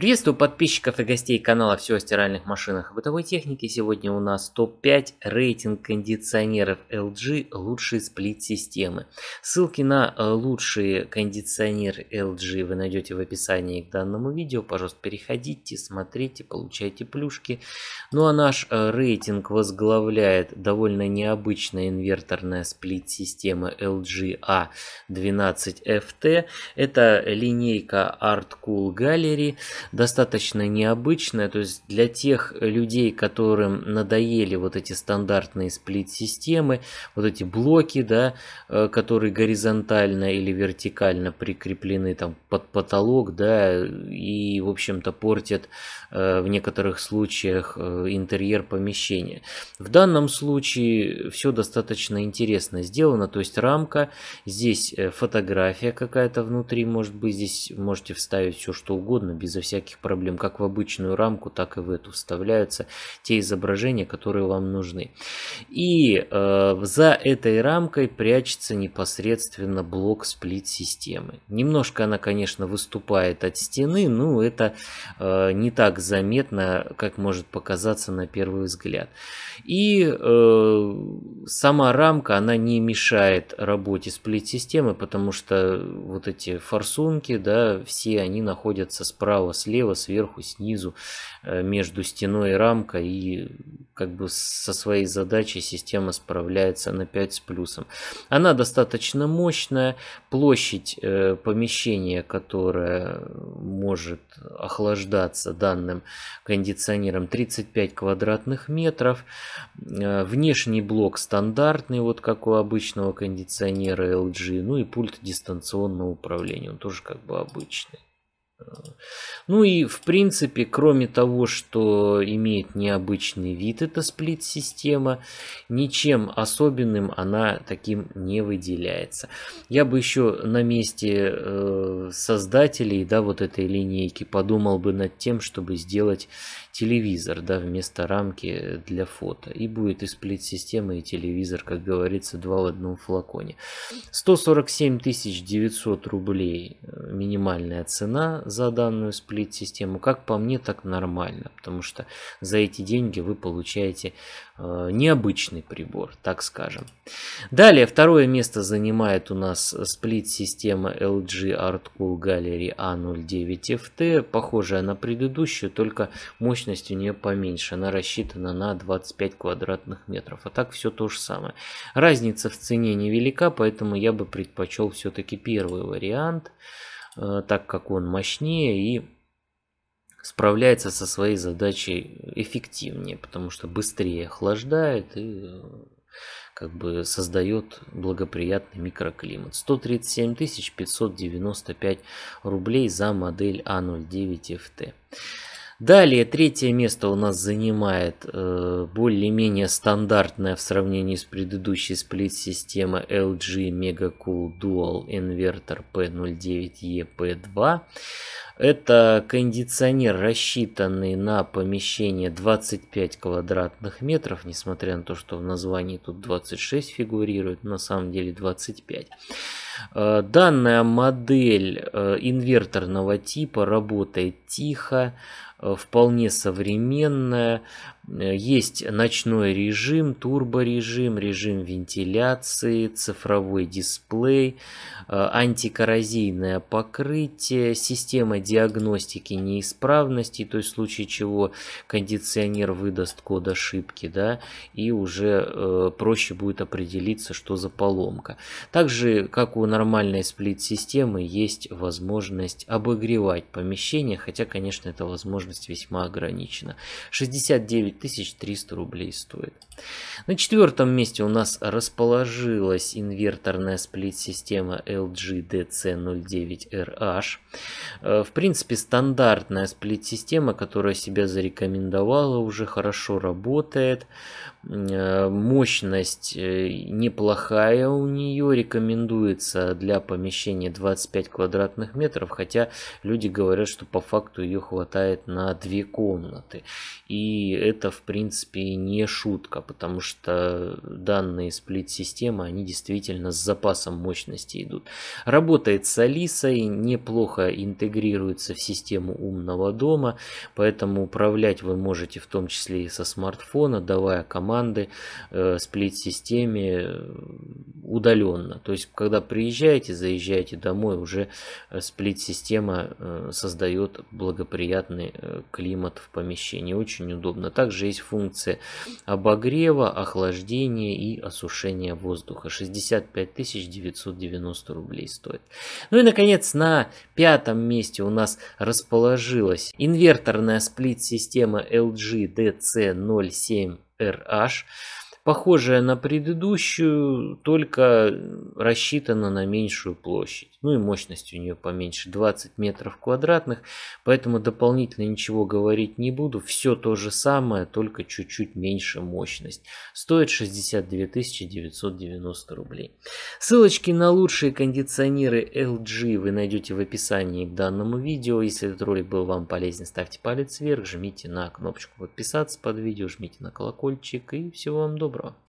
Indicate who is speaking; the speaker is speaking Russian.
Speaker 1: Приветствую подписчиков и гостей канала «Все о стиральных машинах и бытовой технике». Сегодня у нас топ-5 рейтинг кондиционеров LG лучшие сплит-системы. Ссылки на э, лучшие кондиционеры LG вы найдете в описании к данному видео. Пожалуйста, переходите, смотрите, получайте плюшки. Ну а наш э, рейтинг возглавляет довольно необычная инверторная сплит-система LG A12FT. А Это линейка Art Cool Gallery достаточно необычная, то есть для тех людей, которым надоели вот эти стандартные сплит-системы, вот эти блоки, да, э, которые горизонтально или вертикально прикреплены там под потолок, да, и, в общем-то, портят э, в некоторых случаях э, интерьер помещения. В данном случае все достаточно интересно сделано, то есть рамка, здесь фотография какая-то внутри, может быть, здесь можете вставить все что угодно, безо всяких всяких проблем. Как в обычную рамку, так и в эту вставляются те изображения, которые вам нужны. И э, за этой рамкой прячется непосредственно блок сплит-системы. Немножко она, конечно, выступает от стены, но это э, не так заметно, как может показаться на первый взгляд. И э, сама рамка, она не мешает работе сплит-системы, потому что вот эти форсунки, да, все они находятся справа слева, сверху, снизу, э, между стеной и рамкой. И как бы со своей задачей система справляется на 5 с плюсом. Она достаточно мощная. Площадь э, помещения, которое может охлаждаться данным кондиционером, 35 квадратных метров. Э, внешний блок стандартный, вот как у обычного кондиционера LG. Ну и пульт дистанционного управления. Он тоже как бы обычный. Ну и в принципе, кроме того, что имеет необычный вид эта сплит-система, ничем особенным она таким не выделяется. Я бы еще на месте э, создателей да, вот этой линейки подумал бы над тем, чтобы сделать телевизор да, вместо рамки для фото. И будет и сплит-система, и телевизор, как говорится, два в одном флаконе. 147 900 рублей э, минимальная цена за данную сплит-систему. Как по мне, так нормально, потому что за эти деньги вы получаете э, необычный прибор, так скажем. Далее, второе место занимает у нас сплит-система LG Artcool Gallery A09FT, а похожая на предыдущую, только мощность у нее поменьше, она рассчитана на 25 квадратных метров, а так все то же самое. Разница в цене невелика, поэтому я бы предпочел все-таки первый вариант. Э, так как он мощнее и справляется со своей задачей эффективнее, потому что быстрее охлаждает и э, как бы создает благоприятный микроклимат. 137 595 рублей за модель А09FT. Далее третье место у нас занимает э, более-менее стандартная в сравнении с предыдущей сплит-система LG Mega Cool Dual Inverter P09EP2. Это кондиционер, рассчитанный на помещение 25 квадратных метров, несмотря на то, что в названии тут 26 фигурирует, на самом деле 25. Э, данная модель э, инверторного типа работает тихо, э, вполне современная, Э, есть ночной режим, турборежим, режим вентиляции, цифровой дисплей, э, антикоррозийное покрытие, система диагностики неисправностей, то есть в случае чего кондиционер выдаст код ошибки, да, и уже э, проще будет определиться, что за поломка. Также, как у нормальной сплит-системы, есть возможность обогревать помещение, хотя, конечно, эта возможность весьма ограничена. 69 9300 рублей стоит. На четвертом месте у нас расположилась инверторная сплит-система LG DC09RH. Э, в принципе, стандартная сплит-система, которая себя зарекомендовала, уже хорошо работает. Э, мощность э, неплохая у нее, рекомендуется для помещения 25 квадратных метров, хотя люди говорят, что по факту ее хватает на две комнаты. И это, в принципе, не шутка, потому что данные сплит-системы, они действительно с запасом мощности идут. Работает с Алисой, неплохо интегрируется в систему умного дома, поэтому управлять вы можете в том числе и со смартфона, давая команду команды, э, сплит-системе э, удаленно. То есть, когда приезжаете, заезжаете домой, уже э, сплит-система э, создает благоприятный климат в помещении. Очень удобно. Также есть функция обогрева, охлаждения и осушения воздуха. 65 990 рублей стоит. Ну и, наконец, на пятом месте у нас расположилась инверторная сплит-система LG DC 07 ir aš похожая на предыдущую, только рассчитана на меньшую площадь. Ну и мощность у нее поменьше, 20 метров квадратных, поэтому дополнительно ничего говорить не буду. Все то же самое, только чуть-чуть меньше мощность. Стоит 62 990 рублей. Ссылочки на лучшие кондиционеры LG вы найдете в описании к данному видео. Если этот ролик был вам полезен, ставьте палец вверх, жмите на кнопочку подписаться под видео, жмите на колокольчик и всего вам доброго доброго.